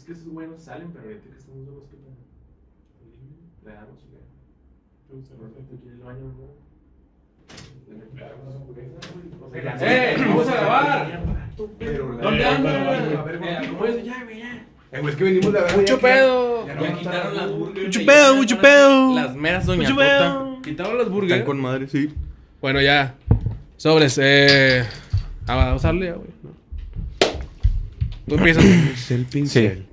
Es que esos buenos salen, pero ahorita que estamos en el hospital, le damos y le. ¿Tú el baño? ¡Eh! ¡Vamos a grabar! ¿Dónde eh, andan? A ver, ¿cómo es? Ya, ya. Eh, güey, es que venimos de ver. Mucho pedo. Ya, no quitaron las burgers. Mucho pedo, mucho pedo. Las meras doña Mucho tota. Quitaron las burgers. Están con madre, sí. Bueno, ya. Sobres, eh. Ah, vamos a darle, güey. Tú el pincel.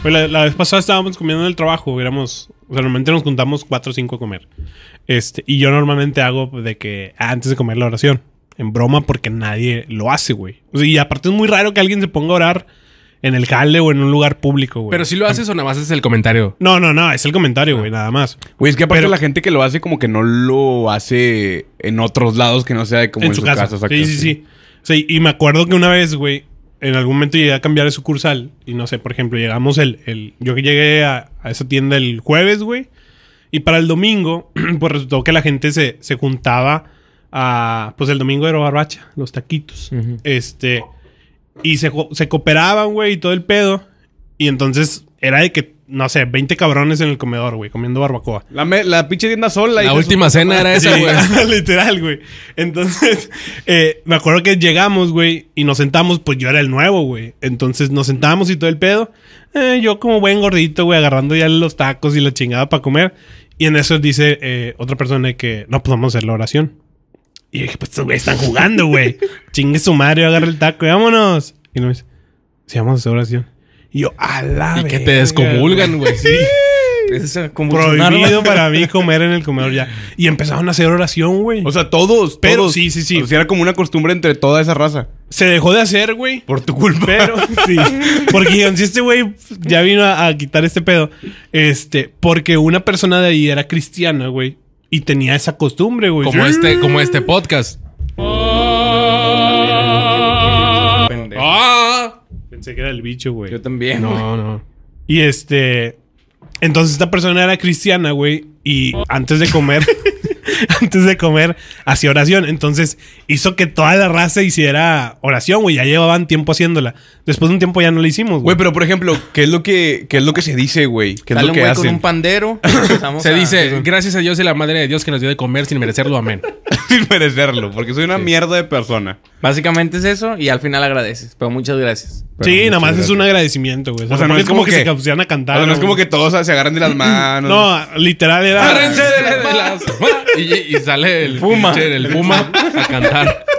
Pues la, vez pasada estábamos comiendo en el trabajo, éramos, o sea, normalmente nos juntamos cuatro o cinco a comer. Este, y yo normalmente hago de que antes de comer la oración, en broma porque nadie lo hace, güey. y aparte es muy raro que alguien se ponga a orar en el calde o en un lugar público, güey. Pero si lo haces o nada más es el comentario. No, no, no, es el comentario, ah. güey, nada más. Güey, es que aparte la gente que lo hace como que no lo hace en otros lados que no sea de como en, su, casa. sí, sí, sí, sí. y me acuerdo que una vez, güey, en algún momento llegué a cambiar de sucursal y no sé, por ejemplo, llegamos el... yo que llegué a, esa tienda el jueves, güey, y para el domingo, pues resultó que la gente se, juntaba a... Pues el domingo era barbacha, los taquitos. Este... Y se, cooperaban, güey, y todo el pedo. Y entonces era de que, no sé, 20 cabrones en el comedor, güey, comiendo barbacoa. La, la pinche tienda sola. La última cena era esa, güey. literal, güey. Entonces, eh, me acuerdo que llegamos, güey, y nos sentamos, pues yo era el nuevo, güey. Entonces nos sentamos y todo el pedo. Eh, yo como buen gordito, güey, agarrando ya los tacos y la chingada para comer. Y en eso dice eh, otra persona que, no, podemos pues hacer la oración. Y dije, pues estos están jugando, güey. Chingue su madre, yo el taco vámonos. Y no me dice, si vamos a hacer oración. Y yo, ala, Y que te descomulgan, güey. Sí. Es como Prohibido para mí comer en el comedor ya. Y empezaron a hacer oración, güey. O sea, todos. Pero sí, sí, sí. O sea, era como una costumbre entre toda esa raza. Se dejó de hacer, güey. Por tu culpa. Pero, sí. Porque si este güey ya vino a, quitar este pedo. Este, porque una persona de ahí era cristiana, güey. Y tenía esa costumbre, güey. Como, este, como este podcast. Ah. Ah. pensé que era el bicho, güey. Yo también. No, no. Y este. Entonces esta persona era cristiana, güey. Y antes de comer. antes de comer hacía oración. Entonces hizo que toda la raza hiciera oración, güey. Ya llevaban tiempo haciéndola. Después de un tiempo ya no la hicimos, güey. pero por ejemplo, ¿qué es lo que, qué es lo que se dice, güey? ¿Qué es lo que un con un pandero. Se dice, gracias a Dios y la madre de Dios que nos dio de comer sin merecerlo, amén sin merecerlo, porque soy una mierda de persona. Básicamente es eso y al final agradeces. Pero muchas gracias. sí, nada más es un agradecimiento, güey. O sea, no, es como que, se pusieran a cantar. O sea, no, es como que todos se agarran de las mm, manos. no, literal era. Agárrense las Y, sale el puma. El puma a cantar.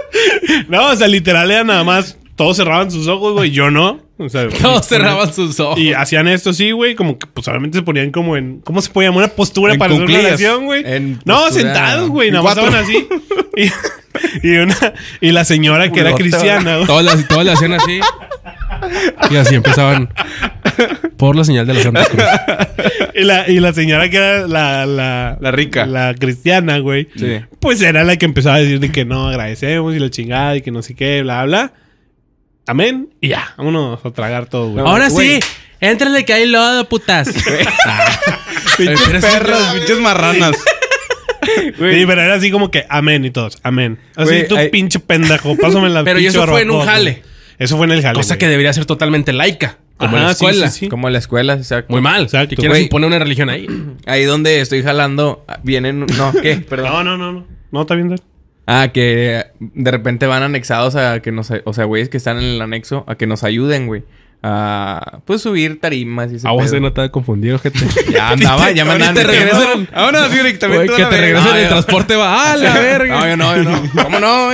No, o sea, literal era nada más todos cerraban sus ojos, güey. Yo no. todos cerraban sus ojos. Y hacían esto así, güey. Como que, pues, obviamente se ponían como en. ¿Cómo se podía Una postura para hacer una oración, güey. No, sentados, güey. Nada más estaban así. Y, una, y la señora que era cristiana, güey. Todas las, todas las hacían así. Y así empezaban por la señal de la Santa Cruz. Y la, y la señora que era la, la, la rica, la cristiana, güey, sí. pues era la que empezaba a decir de que no agradecemos y la chingada y que no sé qué, bla, bla. Amén. Y ya, vámonos a tragar todo, güey. Ahora sí, éntrale que hay lodo, putas. Pinches perros, pinches marranas. Sí, pero era así como que amén y todos, amén. Así tú, pinche pendejo, pásame la Pero eso fue en un jale. Eso fue en el jale. Cosa que debería ser totalmente laica. Como en la escuela. Como en la escuela, Muy mal. que quieres imponer una religión ahí. Ahí donde estoy jalando, ah, vienen. No, ¿qué? Perdón. No, no, no, no. está bien, Ah, que de repente van anexados a que nos... O sea, güeyes que están en el anexo a que nos ayuden, güey. A, pues, subir tarimas y ese Ah, vos no notaba confundido, gente. Ya andaba, ya me andaban. te regresan... Ahora directamente Güey, que te regresen ah, el transporte va a ah, la verga. No, yo no, yo no. ¿Cómo no?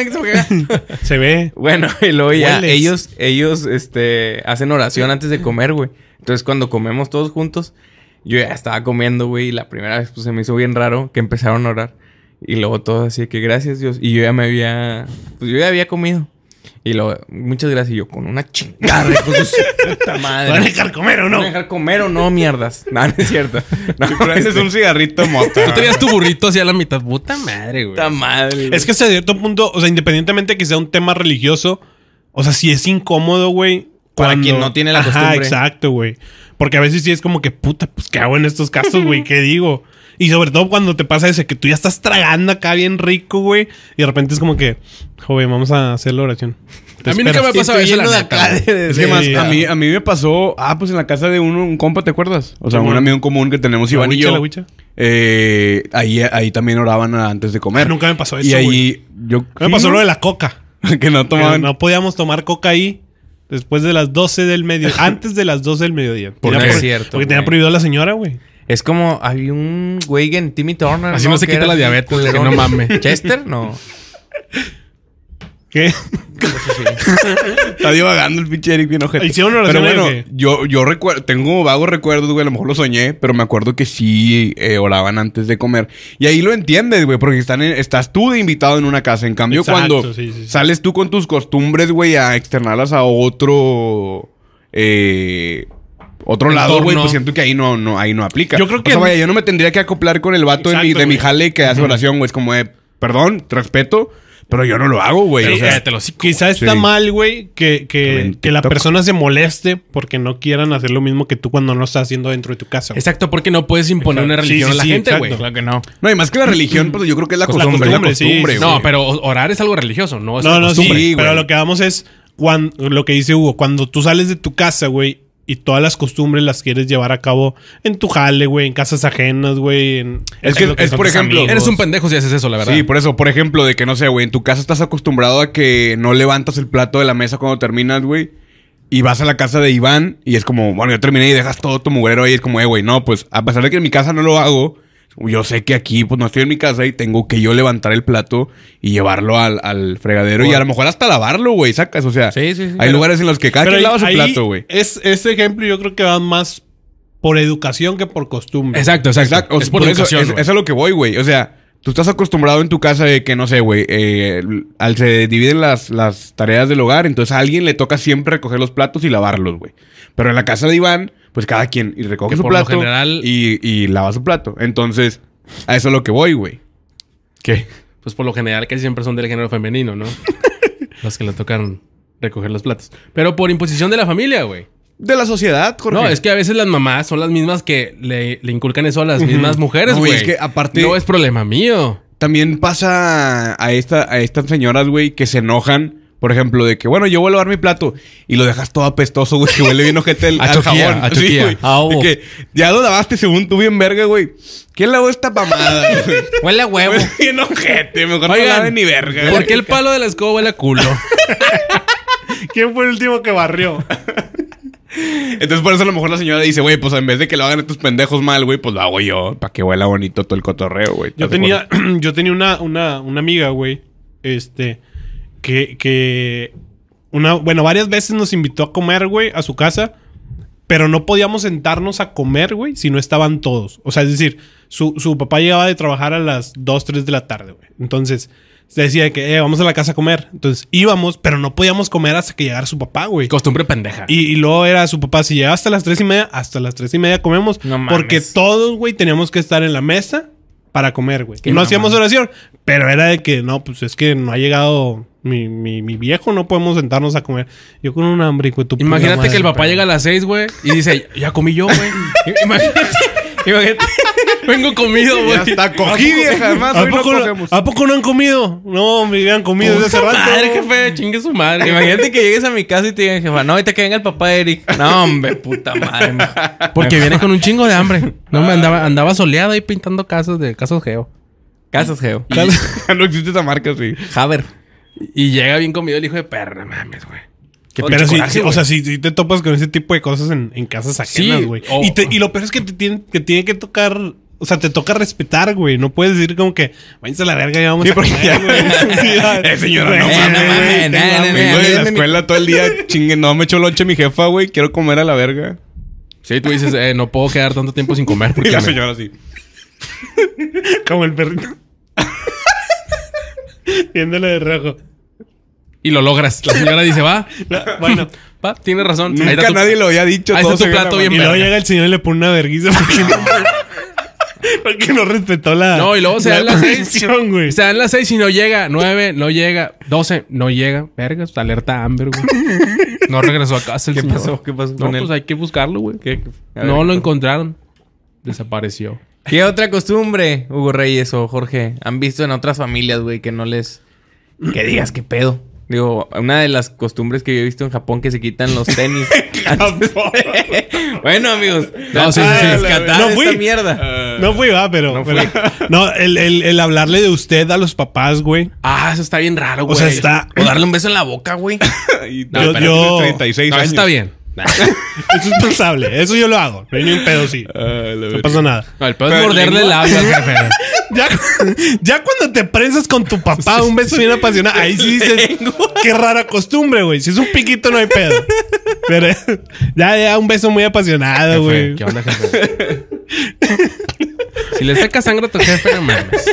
Se ve. Bueno, y luego ya ellos, ellos, este, hacen oración antes de comer, güey. Entonces, cuando comemos todos juntos, yo ya estaba comiendo, güey, y la primera vez pues, se me hizo bien raro que empezaron a orar. Y luego todo así que gracias Dios. Y yo ya me había, pues yo ya había comido. Y luego, muchas gracias. Y yo, con una chingada, puta madre. ¿Van a dejar comer o no? ¿Van a dejar comer o no, mierdas? No, no es cierto. No, es este. un cigarrito moto. Tú tenías tu burrito así a la mitad. Puta madre, güey. Puta madre. Güey. Es que hasta cierto punto, o sea, independientemente que sea un tema religioso, o sea, si es incómodo, güey. Para quien no tiene la Ajá, costumbre. exacto, güey. Porque a veces sí es como que, puta, pues, ¿qué hago en estos casos, güey? ¿Qué digo? Y sobre todo cuando te pasa ese que tú ya estás tragando acá bien rico, güey. Y de repente es como que, joven, vamos a hacer la oración. a mí nunca me ha pasado eso. La de es que más, a mí, a mí me pasó, ah, pues en la casa de un compa, ¿te acuerdas? O sea, un amigo común que tenemos, Iván y yo. eh, ahí, ahí también oraban antes de comer. Nunca me pasó eso. Y ahí yo. Me pasó lo de la coca. que no tomaban. no podíamos tomar coca ahí. Después de las 12 del mediodía. antes de las 12 del mediodía. Porque, cierto. Porque tenía prohibido a la señora, güey. Es como, hay un güey en Timmy Turner. Así no, se quita la diabetes, no mames. ¿Chester? No. ¿Qué? Está divagando el pinche Eric bien ojete. Hicieron oración Pero bueno, yo, yo recuerdo, tengo vagos recuerdos, güey. A lo mejor lo soñé, pero me acuerdo que sí eh, oraban antes de comer. Y ahí lo entiendes, güey, porque estás tú de invitado en una casa. En cambio, cuando sales tú con tus costumbres, güey, a externarlas a otro. Eh, otro lado, güey, pues siento que ahí no, no, ahí no aplica. Yo creo que. vaya, yo no me tendría que acoplar con el vato de, mi, jale que hace oración, güey. Es como, perdón, respeto. Pero yo no lo hago, güey. o sea, eh, quizá está mal, güey, que, la persona se moleste porque no quieran hacer lo mismo que tú cuando no lo estás haciendo dentro de tu casa. Exacto, porque no puedes imponer una religión a la gente, güey. Claro que no. No, y más que la religión, pues yo creo que es la pues, costumbre. no, pero orar es algo religioso, no es No, no, sí, pero lo que vamos es cuando, lo que dice Hugo, cuando tú sales de tu casa, güey, y todas las costumbres las quieres llevar a cabo en tu jale, güey, en casas ajenas, güey. En, es que, es, por ejemplo, eres un pendejo si haces eso, la verdad. Sí, por eso, por ejemplo, de que no sé, güey, en tu casa estás acostumbrado a que no levantas el plato de la mesa cuando terminas, güey. Y vas a la casa de Iván y es como, bueno, yo terminé y dejas todo tu mugrero ahí. Es como, eh, güey, no, pues a pesar de que en mi casa no lo hago, yo sé que aquí, pues no estoy en mi casa y tengo que yo levantar el plato y llevarlo al, fregadero y a lo mejor hasta lavarlo, güey, sacas. O sea, hay lugares en los que cada quien lava su plato, güey. Es, ese ejemplo yo creo que va más por educación que por costumbre. Exacto, exacto. es por, educación. Eso, es, lo que voy, güey. O sea, tú estás acostumbrado en tu casa de que, no sé, güey, eh, al se dividen las, las tareas del hogar, entonces a alguien le toca siempre recoger los platos y lavarlos, güey. Pero en la casa de Iván pues cada quien y recoge su plato y, lava su plato. Entonces, a eso es lo que voy, güey. ¿Qué? Pues por lo general que siempre son del género femenino, ¿no? Las que le tocan recoger los platos. Pero por imposición de la familia, güey. De la sociedad, Jorge. No, es que a veces las mamás son las mismas que le, inculcan eso a las mismas mujeres, güey. No, es que aparte. No es problema mío. También pasa a, esta, a estas señoras, güey, que se enojan por ejemplo, de que, bueno, yo voy a lavar mi plato y lo dejas todo apestoso, güey, que huele bien ojete el, a al jabón. A sí, A ah, oh. que ya lo lavaste según tú bien verga, güey. ¿Quién lavó esta pamada? huele a huevo. Huele bien ojete, mejor Oigan, no lave ni verga. ¿Por qué el palo de la escoba huele a culo? ¿Quién fue el último que barrió? Entonces, por eso a lo mejor la señora dice, güey, pues en vez de que lo hagan estos pendejos mal, güey, pues lo hago yo, para que huela bonito todo el cotorreo, güey. Yo tenía, yo tenía una, una, una amiga, güey, este, que, que una, bueno, varias veces nos invitó a comer, güey, a su casa, pero no podíamos sentarnos a comer, güey, si no estaban todos. O sea, es decir, su, papá llegaba de trabajar a las 2, 3 de la tarde, güey. Entonces, se decía que eh, vamos a la casa a comer. Entonces íbamos, pero no podíamos comer hasta que llegara su papá, güey. Costumbre pendeja. Y, luego era su papá, si llegaba hasta las 3 y media, hasta las 3 y media comemos. Porque todos, güey, teníamos que estar en la mesa para comer, güey. Y no hacíamos oración, pero era de que no, pues es que no ha llegado mi, mi, viejo, no podemos sentarnos a comer. Yo con un hambre, güey. Imagínate que el papá llega a las seis, güey, y dice, ya comí yo, güey. Imagínate. Vengo comido, güey. Hasta cogí, vieja. Además, ¿A, poco, no han comido? No, me habían comido desde hace rato. Madre, jefe, chingue su madre. Imagínate que llegues a mi casa y te digan, jefa, no, y te venga el papá de Eric. No, hombre, puta madre. Porque viene con un chingo de hambre. No, me andaba, andaba soleado ahí pintando casos de casos geo. Casas geo. no existe esa marca, sí. Javer. Y llega bien comido el hijo de perra, mames, güey. Pero si, o sea, si, te topas con ese tipo de cosas en, en casas ajenas, güey. y, lo peor es que te que, tiene que tocar o sea, te toca respetar, güey. No puedes decir como que, váyanse a la verga, y vamos sí, a comer, ya. güey. eh, señora, no mames, Vengo de la escuela todo el día, chingue, no me echo lonche mi jefa, güey. Quiero comer a la verga. Sí, tú dices, eh, no puedo quedar tanto tiempo sin comer. y la señora sí. como el perrito. Viéndole de rojo. Y lo logras. La señora dice, va. bueno. Va, tienes razón. Nunca nadie lo había dicho. Ahí tu plato bien Y luego llega el señor y le pone una vergüenza porque, no, porque no respetó la. No, y luego se dan las seis. Güey. Se dan las seis y no llega. Nueve, no llega. Doce, no llega. Vergas, alerta Amber, güey. No regresó a casa el ¿Qué Pasó? ¿Qué pasó? Con él? pues hay que buscarlo, güey. No lo encontraron. Desapareció. ¿Qué otra costumbre, Hugo Reyes o Jorge, han visto en otras familias, güey, que no les. que digas qué pedo? Digo, una de las costumbres que yo he visto en Japón que se quitan los tenis. bueno, amigos. No, ah, fui. mierda. Ah. no fui, va, pero. No, el, el, el, hablarle de usted a los papás, güey. Ah, eso está bien raro, güey. O sea, está. O darle un beso en la boca, güey. yo, yo... 36 años. está bien. Eso es pasable. Eso yo lo hago. No hay pedo, sí. Ah, no pasa nada. No, el pedo es morderle el labio. Ya, cuando te prensas con tu papá, un beso bien apasionado, ahí sí dices, qué rara costumbre, güey. Si es un piquito, no hay pedo. ya, ya, un beso muy apasionado, güey. ¿Qué onda, jefe? si le saca sangre a tu jefe, no mames.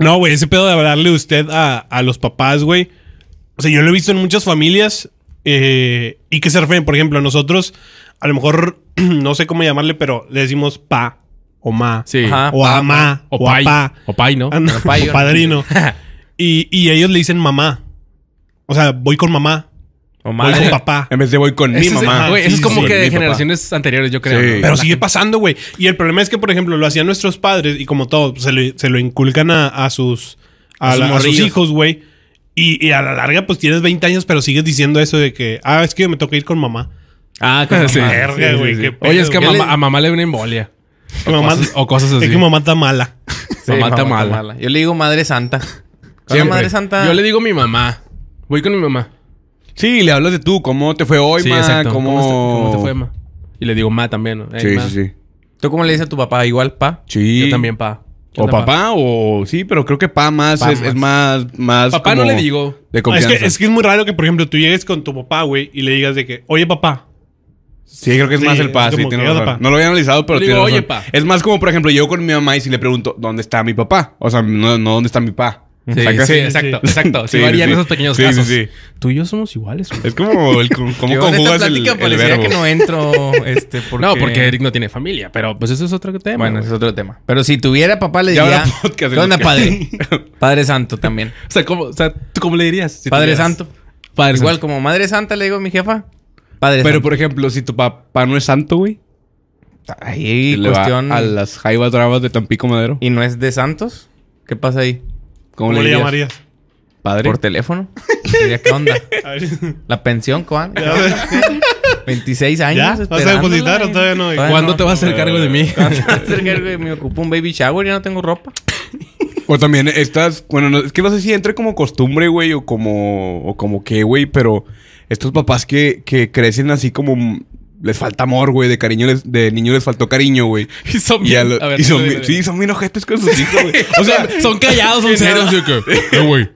No, güey, ese pedo de hablarle a usted a, los papás, güey. O sea, yo lo he visto en muchas familias eh, y que se refieren, por ejemplo, a nosotros, a lo mejor, no sé cómo llamarle, pero le decimos pa o ma, o ama, o, pai, ah, o ¿no? padrino. y, ellos le dicen mamá. O sea, voy con mamá. O Voy con papá. En vez de voy con mi mamá. Es, eso es como que de generaciones anteriores, yo creo. Pero sigue pasando, güey. Y el problema es que, por ejemplo, lo hacían nuestros padres y como todo, se, lo inculcan a, sus, a, hijos, güey. Y, a la larga, pues tienes 20 años, pero sigues diciendo eso de que, ah, es que me toca ir con mamá. Ah, con Verga, güey. Oye, es que a mamá, le... a mamá le una embolia. O, cosas, o así. Es que mamá está mala. mamá, está mala. Yo le digo madre santa. santa? Yo le digo mi mamá. Voy con mi mamá. Sí, le hablas de tú. ¿Cómo te fue hoy, sí, ma? ¿Cómo... te fue, ma? Y le digo ma también, sí, sí, sí. ¿Tú cómo le dices a tu papá? ¿Igual pa? Sí. Yo también pa. O papá, o sí, pero creo que pa más, es, más. más, Papá no le digo. es que es muy raro que, por ejemplo, tú llegues con tu papá, güey, y le digas de que, oye, papá, Sí, creo que es más el pa, sí, No lo había analizado, pero tiene Es más como, por ejemplo, yo con mi mamá y si le pregunto, ¿dónde está mi papá? O sea, no, ¿dónde está mi papá? Sí, sí, exacto, exacto. Si varían esos pequeños casos. Tú y yo somos iguales. Es como el cómo conjugas esta el, verbo. que no entro este porque... No, porque Eric no tiene familia, pero pues eso es otro tema. Bueno, es otro tema. Pero si tuviera papá le diría ¿Qué onda, padre? padre Santo también. O sea, ¿cómo, o sea, ¿tú cómo le dirías? padre Santo. Padre Igual como Madre Santa le digo a mi jefa. Pero, por ejemplo, si tu papá no es santo, güey. Ahí cuestión... a las jaibas bravas de Tampico Madero. ¿Y no es de santos? ¿Qué pasa ahí? ¿Cómo, le, llamarías? ¿Padre? ¿Por teléfono? Sería ¿Qué onda? ¿La pensión, Juan? 26 años. ¿Ya? ¿Vas a depositar o todavía no? ¿Cuándo te vas a hacer cargo de mí? vas a hacer cargo de mí? Me ocupo un baby shower y ya no tengo ropa. O también estás... bueno, es que no sé si entre como costumbre, güey, o como, o como qué, güey, pero estos papás que, que crecen así como mm, les falta amor, güey. De cariño les, de niño les faltó cariño, güey. Y son bien. son sí, son bien ojetes con sus hijos, güey. O sea, son callados, son serios. Eh, güey.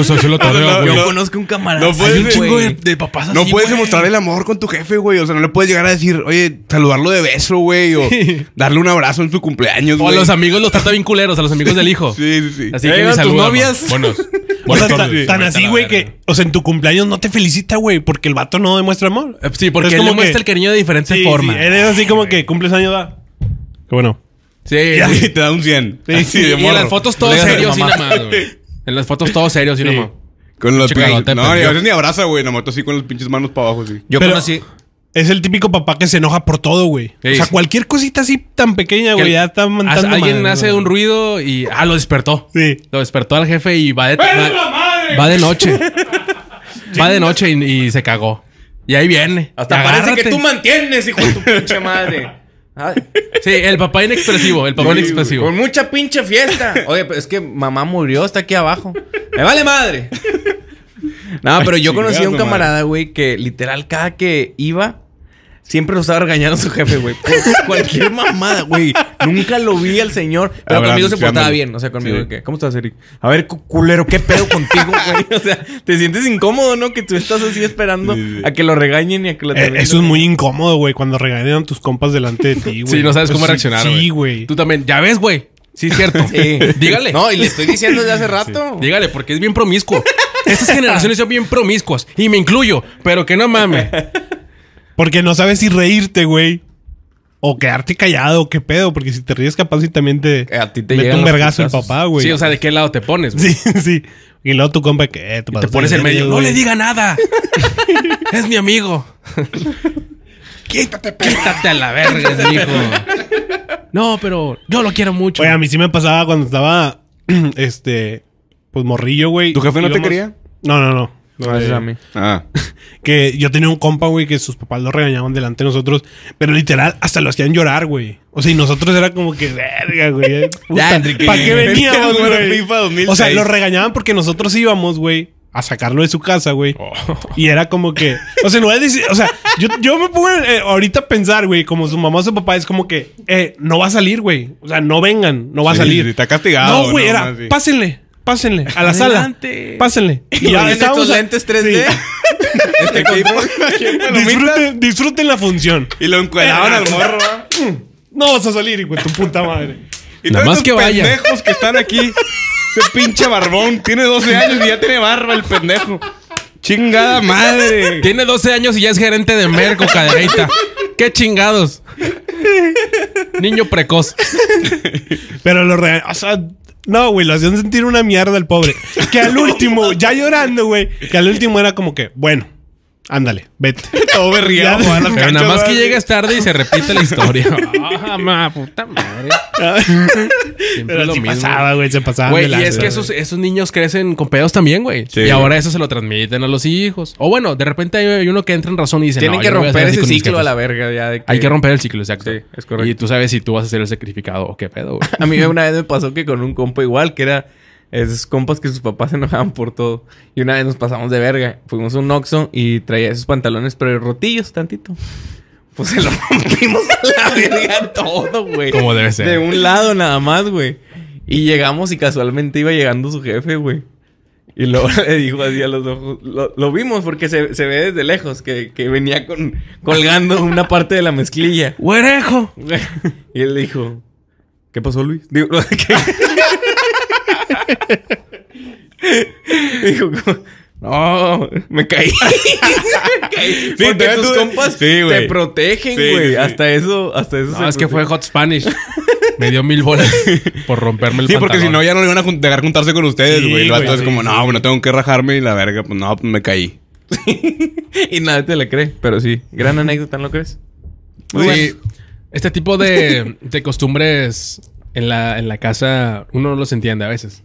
hacer la tarea, güey. yo conozco un camarada. No puedes, un chingo de, papás así, No puedes demostrar el amor con tu jefe, güey. O sea, no le puedes llegar a decir, oye, saludarlo de beso, güey. O darle un abrazo en su cumpleaños, güey. O a los amigos los trata bien culeros, a los amigos del hijo. Sí, sí, sí. Así que novias. Buenos. O sea, tan, así, güey, que, o sea, en tu cumpleaños no te felicita, güey, porque el vato no demuestra amor. Sí, porque es como muestra el cariño de diferentes sí, formas. Sí, eres así como que cumples año, va. bueno. Sí, y te da un 100. Sí, sí, de Y en las fotos todo serio, sí, nomás, En las fotos todo serio, sí, nomás. Con los pinches. No, ni, a veces ni abraza, güey. Nomás así con las pinches manos para abajo, sí. Yo pero, así... Es el típico papá que se enoja por todo, güey. o sea, cualquier cosita así tan pequeña, güey, ya está Alguien hace un ruido y. Ah, lo despertó. Sí. Lo despertó al jefe y va de. Va, madre! va de noche. va de noche y, se cagó. Y ahí viene. Hasta parece que tú mantienes, hijo de tu pinche madre. Sí, el papá inexpresivo, el papá inexpresivo. Con mucha pinche fiesta. Oye, pero pues es que mamá murió, está aquí abajo. Me vale madre. No, pero yo conocí a un camarada, güey, que literal cada que iba, siempre lo estaba regañando a su jefe, güey. cualquier mamada, güey. Nunca lo vi al señor, pero conmigo se portaba bien. O sea, conmigo, ¿qué? ¿cómo estás, Eric? A ver, culero, ¿qué pedo contigo, güey? O sea, te sientes incómodo, ¿no? Que tú estás así esperando a que lo regañen y a que lo eh, Eso es muy incómodo, güey, cuando regañan a tus compas delante de ti, güey. Sí, no sabes cómo reaccionar, Sí, güey. Tú también, ya ves, güey. Sí, es cierto. Sí. Dígale. No, y le estoy diciendo desde hace rato. Dígale, porque es bien promiscuo. Estas generaciones son bien promiscuas. Y me incluyo, pero que no mames. Porque no sabes si reírte, güey. O quedarte callado, qué pedo. Porque si te ríes, capaz y también te. Eh, a ti mete un vergazo el papá, güey. Sí, o sea, ¿de qué lado te pones, güey? Sí, sí. Y luego tu compa que. te, pones en medio. No le diga nada. es mi amigo. Quítate, Quítate a la verga, hijo. No, pero yo lo quiero mucho. Oye, a mí sí me pasaba cuando estaba. Este. Pues morrillo, güey. ¿Tu jefe no te quería? No, no, no. No, ah, es eh. a mí. Ah. Que yo tenía un compa, güey, que sus papás lo regañaban delante de nosotros, pero literal, hasta lo hacían llorar, güey. O sea, y nosotros era como que, verga, güey. Eh, ¿Para qué veníamos, güey? O sea, lo regañaban porque nosotros íbamos, güey, a sacarlo de su casa, güey. Oh. Y era como que. O sea, no es decir. O sea, yo, me pongo eh, ahorita a pensar, güey, como su mamá o su papá es como que, eh, no va a salir, güey. O sea, no vengan, no va a salir. Está castigado. No, güey, era, pásenle. Pásenle a la sala. Pásenle. Y ya estos lentes 3D. Este disfruten, la función. Y lo encuadraban al morro. Mm. No vas a salir, hijo de tu puta madre. Y Nada todos más que vaya. pendejos que están aquí. Ese pinche barbón. Tiene 12 años y ya tiene barba el pendejo. Chingada madre. Tiene 12 años y ya es gerente de Merco, cadereita. Qué chingados. Niño precoz. Pero lo real. O sea, no, güey, lo hacían sentir una mierda el pobre. Que al último, ya llorando, güey, que al último era como que, bueno Ándale, vete. Todo berriado. Pero nada más que llegas tarde y se repite la historia. Ah, puta madre. Siempre Pero lo mismo. pasaba, güey. Se pasaba. Güey, y es que esos, esos, niños crecen con pedos también, güey. Y ahora eso se lo transmiten a los hijos. O bueno, de repente hay uno que entra en razón y dice... Tienen que romper ese ciclo a la verga ya. De que... Hay que romper el ciclo, exacto. Sí, es correcto. Y tú sabes si tú vas a ser el sacrificado o qué pedo, a mí una vez me pasó que con un compa igual que era esos compas que sus papás se enojaban por todo. Y una vez nos pasamos de verga. Fuimos a un Oxxo y traía esos pantalones, pero rotillos tantito. Pues se lo rompimos a la verga todo, güey. Como debe ser. De un lado nada más, güey. Y llegamos y casualmente iba llegando su jefe, güey. Y luego le dijo así a los ojos. Lo, vimos porque se, ve desde lejos que, venía con, colgando una parte de la mezclilla. ¡Güerejo! Y él le dijo: ¿Qué pasó, Luis? Digo, ¿qué? Dijo, no, me caí. Porque tus compas te protegen, güey. hasta eso, hasta eso. No, es que fue Hot Spanish. Me dio mil bolas por romperme el Sí, porque si no, ya no le iban a dejar juntarse con ustedes, güey. Entonces, como, no, bueno, tengo que rajarme y la verga, pues no, pues me caí. y nadie te le cree, pero sí. Gran anécdota, ¿no crees? sí. Este tipo de, de costumbres en la, casa uno no los entiende a veces.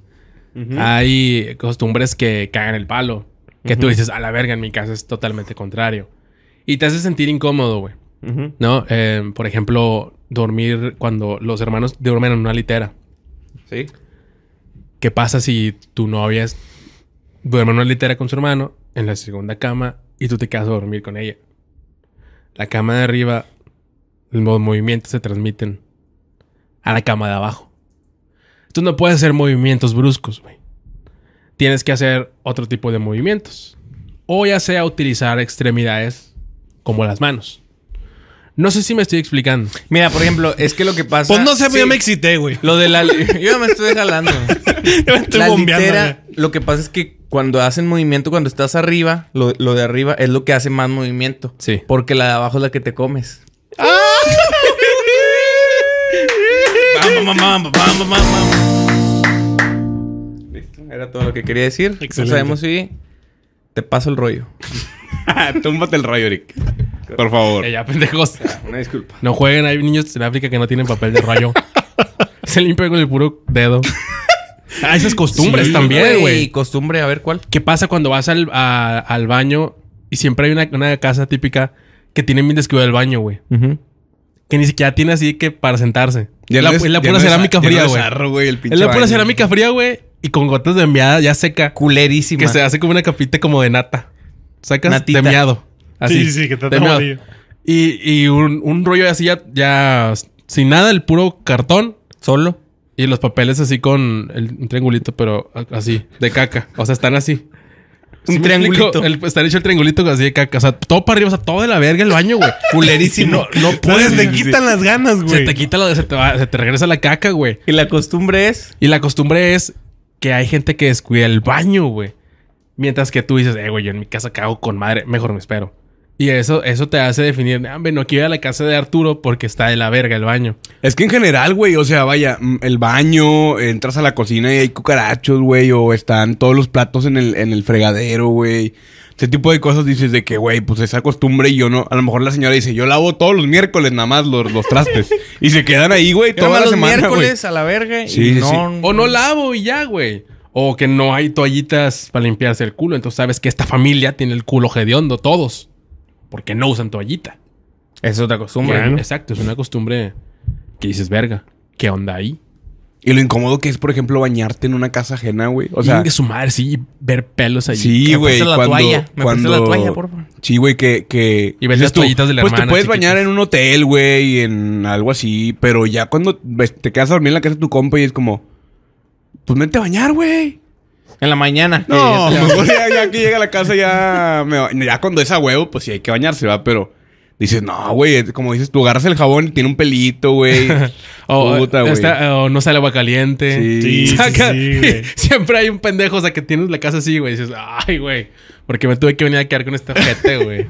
Hay costumbres que cagan el palo. Que tú dices, a la verga, en mi casa es totalmente contrario. Y te hace sentir incómodo, güey. ¿No? Eh, por ejemplo, dormir cuando los hermanos duermen en una litera. Sí. ¿Qué pasa si tu novia es, duerme en una litera con su hermano, en la segunda cama, y tú te quedas a dormir con ella? La cama de arriba, los movimientos se transmiten a la cama de abajo. Tú no puedes hacer movimientos bruscos, güey. Tienes que hacer otro tipo de movimientos. O ya sea utilizar extremidades como las manos. No sé si me estoy explicando. Mira, por ejemplo, es que lo que pasa. Pues no sé, yo me excité, güey. Lo de la. Yo me estoy jalando. yo me estoy bombeando, Lo que pasa es que cuando hacen movimiento, cuando estás arriba, lo, lo, de arriba es lo que hace más movimiento. Sí. Porque la de abajo es la que te comes. ¡Ah! era todo lo que quería decir. sabemos si te paso el rollo. Túmbate el rollo, Eric. Por favor. Una disculpa. No jueguen, hay niños en África que no tienen papel de rollo. Se limpian con el puro dedo. Ah, esas costumbres también, güey. costumbre, a ver cuál. ¿Qué pasa cuando vas al, baño y siempre hay una, casa típica que tiene bien descuidado el baño, güey? Que ni siquiera tiene así que para sentarse. Ya la, pura cerámica fría, güey. es, la pura cerámica fría, güey. Y con gotas de enviada ya seca. Culerísima. Que se hace como una capita como de nata. Sacas Sí, sí, que te Y, y un, rollo así ya, ya sin nada, el puro cartón. Solo. Y los papeles así con el, un triangulito, pero así, de caca. O sea, están así. Un triangulito. Está pues, estar hecho el triangulito así de caca. O sea, todo para arriba, o sea, todo de la verga el baño, güey. Culerísimo. no, puedes. te quitan las ganas, güey. Se te quita la, se te, se te regresa la caca, güey. Y la costumbre es. Y la costumbre es que hay gente que descuida el baño, güey. Mientras que tú dices, eh, güey, yo en mi casa cago con madre, mejor me espero. Y eso, eso te hace definir, ah, no quiero ir a la casa de Arturo porque está de la verga el baño. Es que en general, güey, o sea, vaya, mm, el baño, entras a la cocina y hay cucarachos, güey, o están todos los platos en el, en el fregadero, güey. Ese tipo de cosas dices de que, güey, pues esa costumbre y yo no. A lo mejor la señora dice, yo lavo todos los miércoles nada más los, los trastes. y se quedan ahí, güey, toda la los miércoles a la verga y no, O no lavo y ya, güey. O que no hay toallitas para limpiarse el culo. Entonces sabes que esta familia tiene el culo hediondo, todos porque no usan toallita. Es otra costumbre. Exacto, es una costumbre que dices, verga, ¿qué onda ahí? Y lo incómodo que es, por ejemplo, bañarte en una casa ajena, güey. O sea, de su madre, sí, ver pelos allí. Sí, güey. la cuando, toalla. Me cuando... la toalla, por favor. Sí, güey, que, Y ves las toallitas de la pues Pues te puedes bañar en un hotel, güey, en algo así. Pero ya cuando te quedas a dormir en la casa de tu compa y es como. Pues vente a bañar, güey. En la mañana. No, este, pues, ya, ya, que llega a la casa ya... Me, ya cuando es a huevo, pues sí hay que bañarse, ¿va? Pero... Dices, no, güey, como dices, tú agarras el jabón y tiene un pelito, güey. o Puta, eh, está, no sale agua caliente. Sí, sí, Siempre hay un pendejo, o sea, que tienes la casa así, güey. Dices, ay, güey, porque me tuve que venir a quedar con esta gente, güey.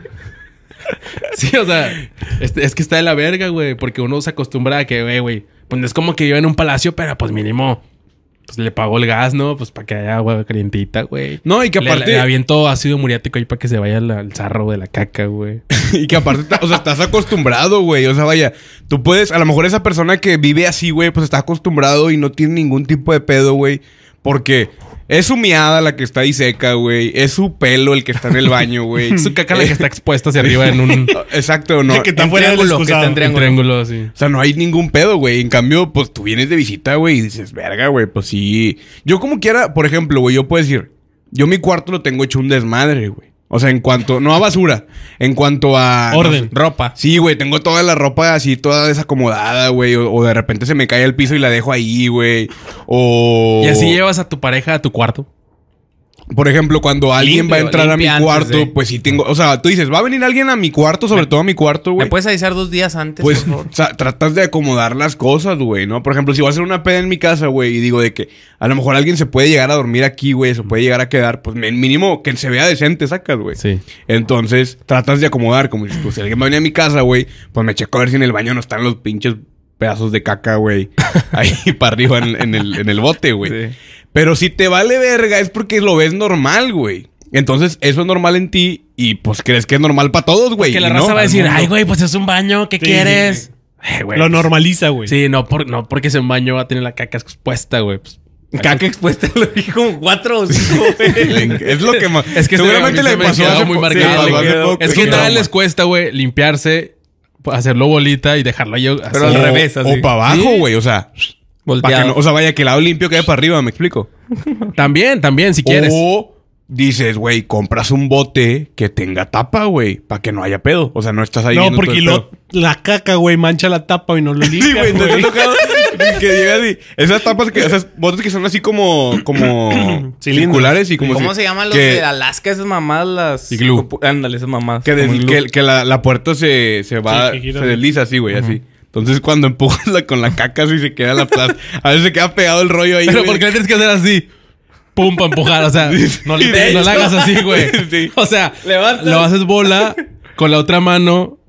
sí, o sea, este, es, que está de la verga, güey, porque uno se acostumbra a que, güey, güey, pues es como que yo en un palacio, pero pues mínimo pues le pagó el gas, ¿no? Pues para que haya agua calientita, güey. No, y que aparte. Le, le aviento ácido muriático ahí para que se vaya el sarro de la caca, güey. y que aparte, o sea, estás acostumbrado, güey. O sea, vaya, tú puedes. A lo mejor esa persona que vive así, güey, pues está acostumbrado y no tiene ningún tipo de pedo, güey. Porque es su miada la que está ahí seca, güey. Es su pelo el que está en el baño, güey. su caca la que está expuesta hacia arriba en un. Exacto, no. Que está fuera triángulo, que está en O sea, no hay ningún pedo, güey. En cambio, pues tú vienes de visita, güey, y dices, verga, güey, pues sí. Yo como quiera, por ejemplo, güey, yo puedo decir, yo mi cuarto lo tengo hecho un desmadre, güey. O sea, en cuanto, no a basura, en cuanto a... Orden. ropa. Sí, güey, tengo toda la ropa así, toda desacomodada, güey. O, o, de repente se me cae al piso y la dejo ahí, güey. O... Y así llevas a tu pareja a tu cuarto. Por ejemplo, cuando alguien va a entrar a mi cuarto, pues si tengo. O sea, tú dices, va a venir alguien a mi cuarto, sobre todo a mi cuarto, güey. ¿Me puedes avisar dos días antes? Pues, por o sea, tratas de acomodar las cosas, güey, ¿no? Por ejemplo, si voy a hacer una peda en mi casa, güey, y digo de que a lo mejor alguien se puede llegar a dormir aquí, güey, se puede llegar a quedar, pues mínimo que se vea decente, sacas, güey. Sí. Entonces, tratas de acomodar, como dices, pues, si alguien va a venir a mi casa, güey, pues me checo a ver si en el baño no están los pinches pedazos de caca, güey, ahí para arriba en, el, en el bote, güey. Sí. Pero si te vale verga es porque lo ves normal, güey. Entonces, eso es normal en ti y pues crees que es normal para todos, güey. Que la raza va a decir, ay, güey, pues es un baño, ¿qué quieres? Eh, lo pues, normaliza, güey. Sí, no, no porque sea un baño va a tener la caca expuesta, güey. Pues. Caca expuesta lo dijo cuatro o cinco, güey. es lo que más. Es que seguramente le pasó hace muy marcado. es que nada les cuesta, güey, limpiarse, hacerlo bolita y dejarlo ahí. Pero al revés, así. O para abajo, güey. O sea, o sea, vaya, que el lado limpio quede para arriba, me explico. También, también, si quieres. O dices, güey, compras un bote que tenga tapa, güey, para que no haya pedo. O sea, no estás ahí. No, porque la caca, güey, mancha la tapa y no lo Sí, güey, que esas tapas que, esas botes que son así como, como circulares y como. ¿Cómo se llaman los de Alaska? Esas mamás, las. Ándale, esas mamás. Que, la, puerta se, va, se desliza así, güey, así. Entonces, cuando empujas con la caca, así se queda la plata. A veces se queda pegado el rollo ahí. Pero, ¿por qué le tienes que hacer así? pum para empujar. O sea, no, le, la hagas así, güey. O sea, Levantas. lo haces bola con la otra mano.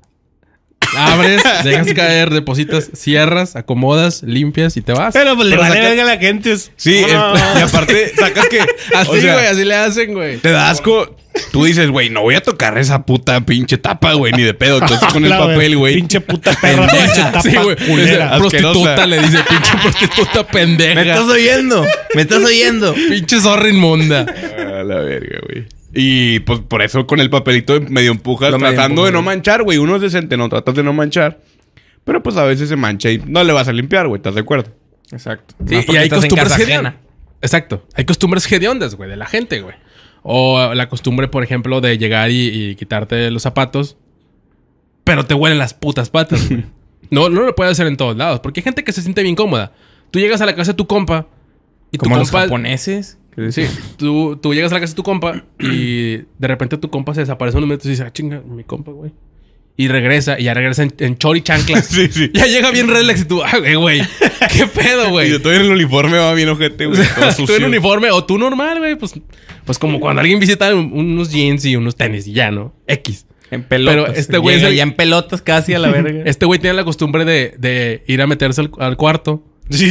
Abres, dejas caer, depositas, cierras, acomodas, limpias y te vas. Pero pues le vale a la gente. Sí, y aparte sacas que... Así, güey, así le hacen, güey. Te da asco Tú dices, güey, no voy a tocar esa puta pinche tapa, güey, ni de pedo. Entonces con el papel, güey. Pinche puta pendeja. Tapa, sí, güey. Prostituta, le dice, pinche prostituta pendeja. Me estás oyendo, me estás oyendo. pinche zorra inmunda. A la verga, güey. Y pues por eso con el papelito medio empujas, tratando de no manchar, güey. Uno es decente, no tratas de no manchar. Pero pues a veces se mancha y no le vas a limpiar, güey. ¿Estás de acuerdo? Exacto. y hay costumbres Exacto. Hay costumbres hediondas, güey, de la gente, güey. O la costumbre, por ejemplo, de llegar y, quitarte los zapatos, pero te huelen las putas patas. no, no lo puedes hacer en todos lados, porque hay gente que se siente bien cómoda. Tú llegas a la casa de tu compa y Como tu compa... los japoneses. Sí, tú, llegas a la casa de tu compa y de repente tu compa se desaparece un momento y dices, ah, chinga, mi compa, güey. Y regresa, y ya regresa en, en chori chanclas. sí, sí. Ya llega bien relax y tú, güey, qué pedo, güey. yo estoy en el uniforme, va bien ojete, güey. Tú en uniforme, o tú normal, güey, pues, pues como cuando alguien visita unos jeans y unos tenis y ya, ¿no? X. En pelotas. Pero este güey. Ya, en pelotas casi a la verga. este güey tiene la costumbre de, ir a meterse al, cuarto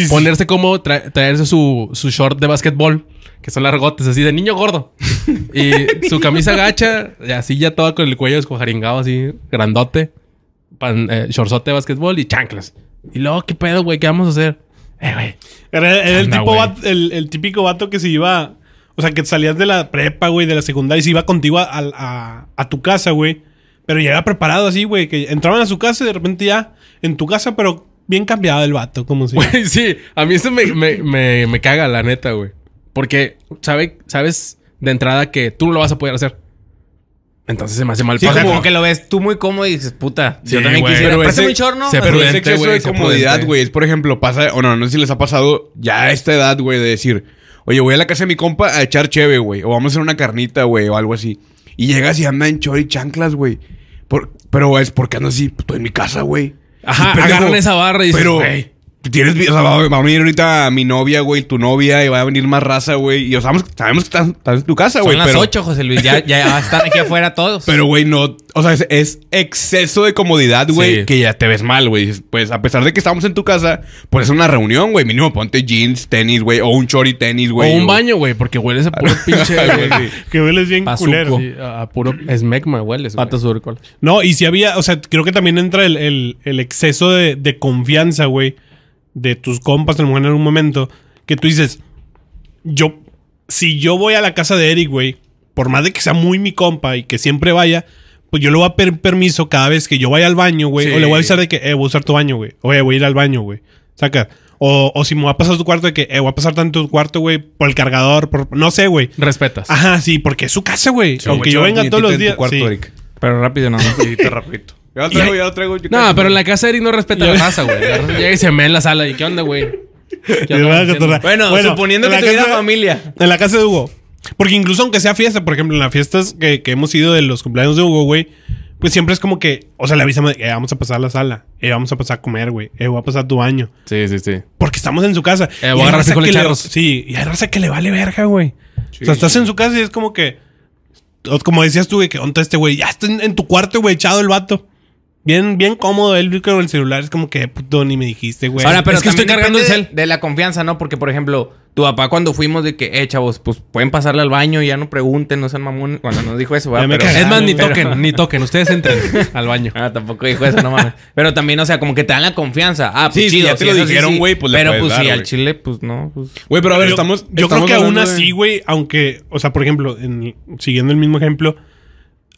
Ponerse como traerse su, short de básquetbol, que son largotes, así de niño gordo. y su camisa gacha, así ya toda con el cuello escojaringado, así, grandote. Pan, eh, de básquetbol y chanclas. Y luego, ¿qué pedo, güey? ¿Qué vamos a hacer? Eh, güey. Era, el, tipo el, típico vato que se iba. O sea, que salías de la prepa, güey, de la secundaria y se iba contigo a, a tu casa, güey. Pero ya era preparado así, güey. Que entraban a su casa y de repente ya en tu casa, pero bien cambiado el vato, como si. sí, a mí eso me, caga, la neta, güey. Porque sabe, sabes de entrada que tú no lo vas a poder hacer. Entonces se me hace mal paso. Como, que lo ves tú muy cómodo y dices, puta, yo también quisiera. Pero ese, de comodidad, güey. Es, por ejemplo, pasa, o no, no sé si les ha pasado ya a esta edad, güey, de decir, oye, voy a la casa de mi compa a echar cheve, güey. O vamos a hacer una carnita, güey, o algo así. Y llegas y anda en chor y chanclas, güey. pero es porque andas así, pues, estoy en mi casa, güey. Ajá, agarran esa barra y dicen, Tienes, o sea, va, a venir ahorita mi novia, güey, tu novia, y va a venir más raza, güey. Y o sabemos, que estás, en tu casa, güey. Son las ocho, José Luis, ya, ya están aquí afuera todos. Pero, güey, no. O sea, es, exceso de comodidad, güey, que ya te ves mal, güey. Pues a pesar de que estamos en tu casa, pues es una reunión, güey. Mínimo ponte jeans, tenis, güey, o un chori tenis, güey. O un baño, güey, porque hueles a puro pinche, güey. que hueles bien culero. a puro smegma, hueles. Pata sobre No, y si había, o sea, creo que también entra el, el, exceso de confianza, güey de tus compas, a lo en algún momento, que tú dices, yo, si yo voy a la casa de Eric, güey, por más de que sea muy mi compa y que siempre vaya, pues yo le voy a pedir permiso cada vez que yo vaya al baño, güey, o le voy a avisar de que, eh, voy a usar tu baño, güey, oye, voy a ir al baño, güey, saca. O, si me va a pasar a tu cuarto, de que eh, voy a pasar tanto tu cuarto, güey, por el cargador, por, no sé, güey. Respetas. Ajá, sí, porque es su casa, güey. Aunque yo venga todos los días. Pero rápido, no, te rapidito. Yo lo traigo, yo lo traigo. no, pero en la casa Eric no respeta la casa, güey. Llega y se ve en la sala. ¿Y qué onda, güey? Bueno, suponiendo que tuviera una familia. En la casa de Hugo. Porque incluso aunque sea fiesta, por ejemplo, en las fiestas que, que hemos ido de los cumpleaños de Hugo, güey, pues siempre es como que, o sea, le avisamos, eh, vamos a pasar a la sala, eh, vamos a pasar a comer, güey, eh, voy a pasar tu baño. Sí, sí, sí. Porque estamos en su casa. Eh, voy a agarrarse con le, Sí, y hay raza que le vale verga, güey. o sea, estás en su casa y es como que, como decías tú, güey, que onda este güey, ya está en, en tu cuarto, güey, echado el vato. Bien, bien cómodo él con el celular. Es como que, puto, ni me dijiste, güey. Ahora, pero es que estoy cargando De la confianza, ¿no? Porque, por ejemplo, tu papá cuando fuimos de que, eh, chavos, pues pueden pasarle al baño, y ya no pregunten, no sean mamones. Cuando nos dijo eso, güey. es más, ni toquen, ni toquen. Ustedes entren al baño. Ah, tampoco dijo eso, no mames. pero también, o sea, como que te dan la confianza. Ah, pues sí, chido, sí, ya te lo dijeron, güey, pues le Pero pues si al chile, pues no. Pues. Güey, pero a ver, estamos... Yo creo que aún así, güey, aunque... O sea, por ejemplo, siguiendo el mismo ejemplo,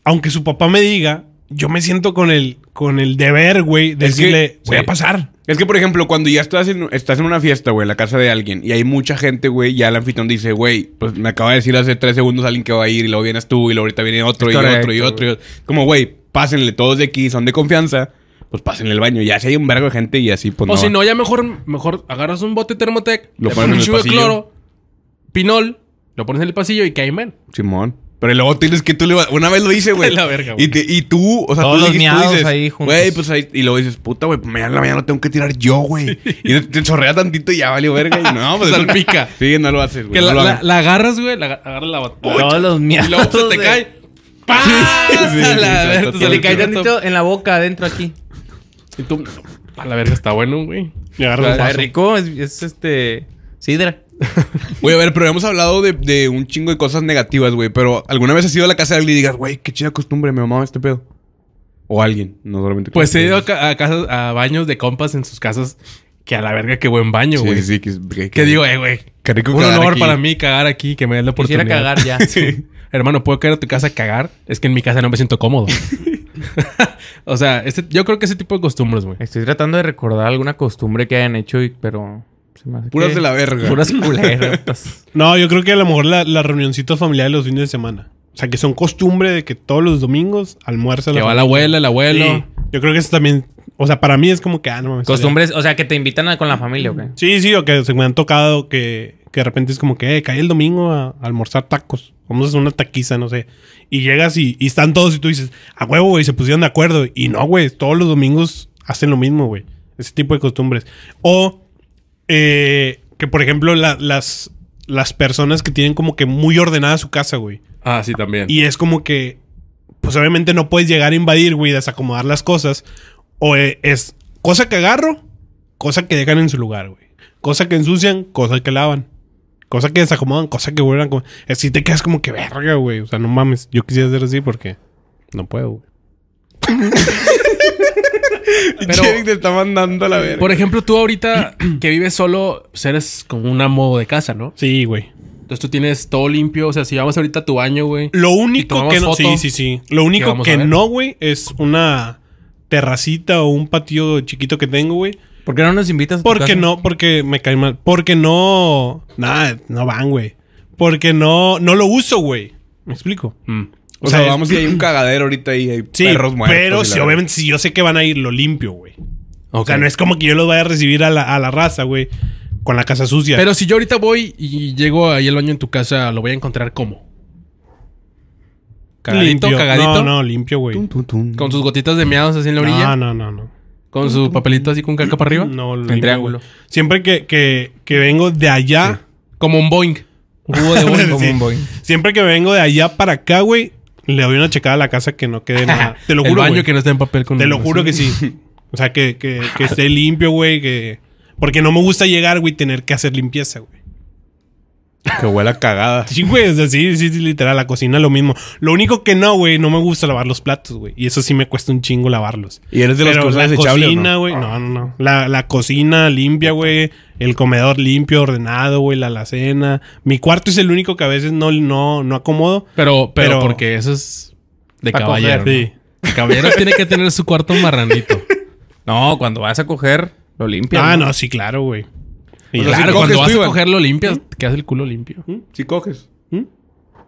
aunque su papá me diga yo me siento con el, con el deber, güey, de decirle, voy a pasar. Es que, por ejemplo, cuando ya estás en, estás en una fiesta, güey, en la casa de alguien, y hay mucha gente, güey, ya el anfitrión dice, güey, pues me acaba de decir hace tres segundos alguien que va a ir, y luego vienes tú, y luego ahorita viene otro, y otro, y otro, Como, güey, pásenle todos de aquí, son de confianza pues pásenle el baño. Ya si hay un vergo de gente y así, pues O si no, ya mejor, mejor agarras un bote termotec, lo pones un el de cloro, pinol, lo pones en el pasillo y caimen. Simón. Pero luego tienes que tú le vas. Una vez lo hice, güey. Y, y tú, o sea, Todos tú, los dices, ahí juntos. Güey, pues ahí. Y luego dices, puta, güey, pues mañana la mañana tengo que tirar yo, güey. Y te, chorrea tantito y ya valió verga. Y no, pues. Salpica. sí, no lo haces, güey. la, agarras, güey. La, agarras la batalla. Todos los miados. Y luego se te cae. ¡Pásala! Se le cae tantito en la boca, adentro aquí. Y tú. A la verga, está bueno, güey. Y agarras rico, es, es este. Sidra. Güey, a ver, pero hemos hablado de, un chingo de cosas negativas, güey. Pero alguna vez has ido a la casa de alguien y digas, güey, qué chida costumbre, me mamaba este pedo. O alguien, no solamente. Pues he ido a, casas, a baños de compas en sus casas que a la verga, qué buen baño, güey. Sí, sí, que, digo, eh, güey. Qué Un honor para mí cagar aquí, que me den la oportunidad. Quisiera cagar ya. sí. Hermano, ¿puedo caer a tu casa a cagar? Es que en mi casa no me siento cómodo. o sea, este, yo creo que ese tipo de costumbres, güey. Estoy tratando de recordar alguna costumbre que hayan hecho, y, pero Puras de la verga. Puras culeras. no, yo creo que a lo mejor las la familiar familiares los fines de semana. O sea, que son costumbre de que todos los domingos almuerza. Que va la abuela, el abuelo. Yo creo que eso también o sea, para mí es como que, ah, Costumbres, o sea, que te invitan a, con la familia, ¿o Sí, sí, o que se me han tocado que, de repente es como que, eh, cae el domingo a, almorzar tacos. Vamos a hacer una taquiza, no sé. Y llegas y, y están todos y tú dices, a huevo, güey, se pusieron de acuerdo. Y no, güey, todos los domingos hacen lo mismo, güey. Ese tipo de costumbres. O eh, que por ejemplo las, las personas que tienen como que muy ordenada su casa, güey. Ah, sí, también. Y es como que, pues obviamente no puedes llegar a invadir, güey, desacomodar las cosas. O eh, es cosa que agarro, cosa que dejan en su lugar, güey. Cosa que ensucian, cosa que lavan. Cosa que desacomodan, cosa que vuelvan a... Así te quedas como que verga, güey. O sea, no mames. Yo quisiera ser así porque no puedo, güey. Y te está mandando la verga. Por ejemplo, tú ahorita que vives solo, eres como un amo de casa, ¿no? Sí, güey. Entonces tú tienes todo limpio. O sea, si vamos ahorita a tu baño, güey. Lo único que no. sí, sí, sí. Lo único que no, güey, es una terracita o un patio chiquito que tengo, güey. ¿Por qué no nos invitas? porque no, porque me cae mal. Porque no. Nada, no van, güey. Porque no, no lo uso, güey. ¿Me explico? Mm. O, sea, vamos y hay un cagadero ahorita y sí, Pero si, si yo sé que van a ir, lo limpio, güey. O sea, no es como que yo los vaya a recibir a la, raza, güey. Con la casa sucia. Pero si yo ahorita voy y llego ahí al baño en tu casa, ¿lo voy a encontrar cómo? Cagadito, limpio. cagadito. No, no, limpio, güey. Con sus gotitas de miados así en la orilla. No, no, no, no. Con su papelito así con calca para arriba. No, lo En triángulo. Siempre que, que, vengo de allá. Como un Boeing. como un Boeing. Siempre que vengo de allá para acá, güey, le doy una checada a la casa que no quede nada. Te lo juro. El baño que no esté en papel con Te lo juro que sí. O sea, que, que, esté limpio, güey. Que... Porque no me gusta llegar, güey, tener que hacer limpieza, güey. Que huela cagada. Sí, güey, o sea, sí, sí, literal, la cocina lo mismo. Lo único que no, güey, no me gusta lavar los platos, güey. Y eso sí me cuesta un chingo lavarlos. ¿Y eres de los que La cocina, güey, no? no, no, no. la cocina limpia, güey el comedor limpio, ordenado, güey, la alacena. Mi cuarto es el único que a veces no, no, no acomodo. Pero, pero, porque eso es de caballero. Caballero tiene que tener su cuarto marranito. No, cuando vas a coger, lo limpias. Ah, no, sí, claro, güey. cuando vas a coger lo limpias, ¿Mm? te quedas el culo limpio. ¿Mm? Si coges. ¿Mm?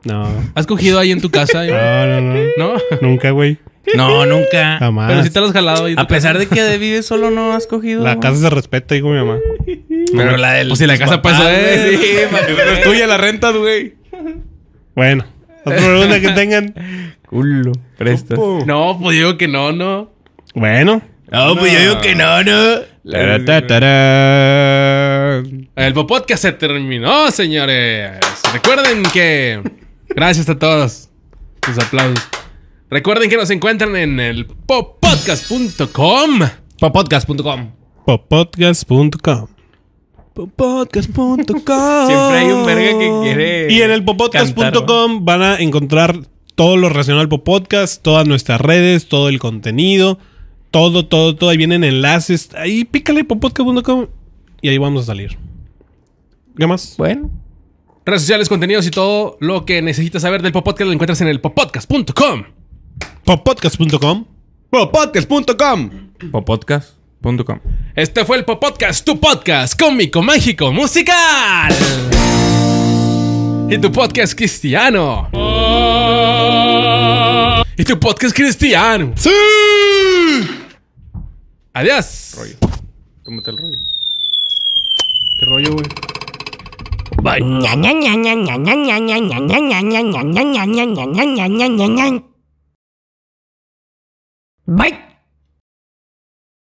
No. ¿Has cogido ahí en tu casa? no, no, no. Nunca, güey. No, nunca. Jamás. Pero sí te lo has jalado. a pesar de que vives solo, no has cogido. La casa se respeta, digo mi mamá. Pero la de Pues si la casa pasó, eh. Sí, pero es tuya la renta, güey. Bueno, otra pregunta que tengan. Culo, presto. No, pues digo que no, no. Bueno. No, pues yo digo que no, no. El podcast se terminó, señores. Recuerden que. Gracias a todos. Sus aplausos. Recuerden que nos encuentran en el popodcast.com. Popodcast.com. Popodcast.com popodcast.com. Siempre hay un verga que quiere. Y en el popodcast.com van a encontrar todo lo relacionado al popodcast, todas nuestras redes, todo el contenido, todo, todo, todo. Ahí vienen enlaces. Ahí pícale popodcast.com y ahí vamos a salir. ¿Qué más? Bueno. Redes sociales, contenidos y todo lo que necesitas saber del popodcast lo encuentras en el popodcast.com. Popodcast.com. Popodcast.com. Popodcast. Este fue el Popodcast, tu podcast cómico, mágico, musical. Y tu podcast cristiano. Y tu podcast cristiano. ¡Sí! Adiós. Rollo. Tómate el rollo. ¿Qué rollo, güey? Bye.